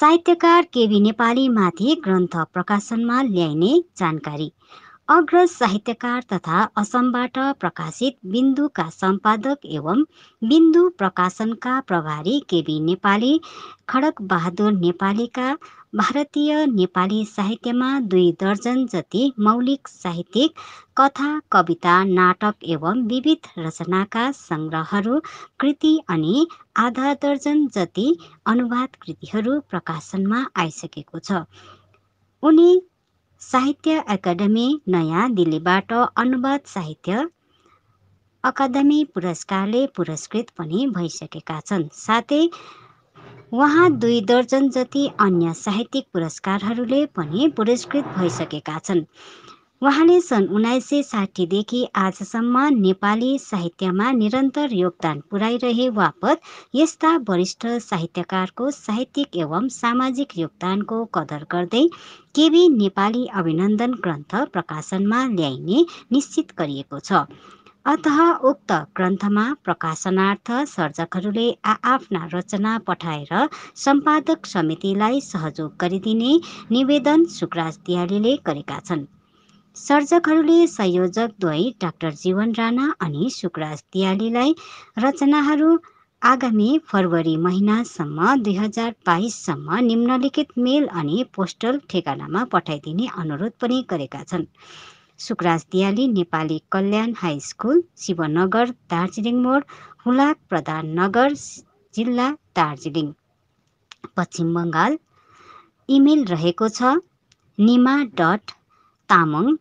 साहित्यकार केबी नेपालीमाथि ग्रन्थ प्रकाशनमा ल्याइने जानकारी अग्र साहित्यकार तथा असमबाट प्रकाशित बिन्दुका सम्पादक एवं बिन्दु प्रकाशनका प्रभारी केबी नेपाली खडक बहादुर नेपालीका भारतीय नेपाली साहित्यमा दुई दर्जन जति मौलिक साहित्यिक कथा कविता नाटक एवं विविध रचनाका सङ्ग्रहहरू कृति अनि आधा दर्जन जति अनुवाद कृतिहरू प्रकाशनमा आइसकेको छ उनी साहित्य एकाडेमी नयाँ दिल्लीबाट अनुवाद साहित्य अकादमी पुरस्कारले पुरस्कृत पनि भइसकेका छन् साथै उहाँ दुई दर्जन जति अन्य साहित्यिक पुरस्कारहरूले पनि पुरस्कृत भइसकेका छन् उहाँले सन् उन्नाइस सय साठीदेखि आजसम्म नेपाली साहित्यमा निरन्तर योगदान पुर्याइरहे वापत यस्ता वरिष्ठ साहित्यकारको साहित्यिक एवं सामाजिक योगदानको कदर गर्दै केवी नेपाली अभिनन्दन ग्रन्थ प्रकाशनमा ल्याइने निश्चित गरिएको छ अत उक्त ग्रन्थमा प्रकाशनार्थ सर्जकहरूले आआफ्ना रचना पठाएर सम्पादक समितिलाई सहयोग गरिदिने निवेदन सुकराज दियालीले गरेका छन् सर्जकहरूले संयोजकद्वै डाक्टर जीवन राणा अनि सुकराज दियालीलाई रचनाहरू आगामी फरवरी महिनासम्म दुई हजार बाइससम्म निम्नलिखित मेल अनि पोस्टल ठेगानामा पठाइदिने अनुरोध पनि गरेका छन् सुकराज दियाली नेपाली कल्याण हाई स्कुल शिवनगर दार्जिलिङ मोड हुलाक प्रधान नगर जिल्ला दार्जिलिङ पश्चिम बङ्गाल इमेल रहेको छ Nima dot Tamang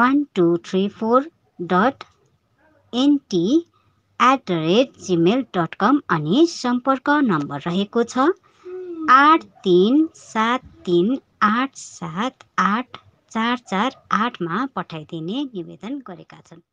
one two three four dot NT at the rate Gmail dot com अनि सम्पर्क नम्बर रहेको छ आठ तिन सात तिन आठ सात आठ चार चार आठमा पठाइदिने निवेदन गरेका छन्